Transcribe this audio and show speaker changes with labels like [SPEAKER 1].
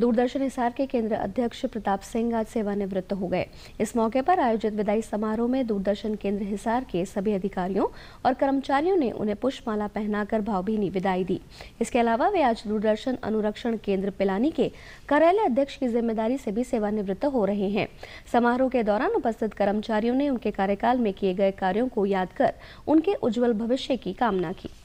[SPEAKER 1] दूरदर्शन हिसार के केंद्र अध्यक्ष प्रताप सिंह आज सेवानिवृत्त हो गए इस मौके पर आयोजित विदाई समारोह में दूरदर्शन केंद्र हिसार के सभी अधिकारियों और कर्मचारियों ने उन्हें पुष्पमाला पहनाकर भावभीनी विदाई दी इसके अलावा वे आज दूरदर्शन अनुरक्षण केंद्र पिलानी के कार्यालय अध्यक्ष की जिम्मेदारी से भी सेवानिवृत्त हो रहे हैं समारोह के दौरान उपस्थित कर्मचारियों ने उनके कार्यकाल में किए गए कार्यो को याद कर उनके उज्जवल भविष्य की कामना की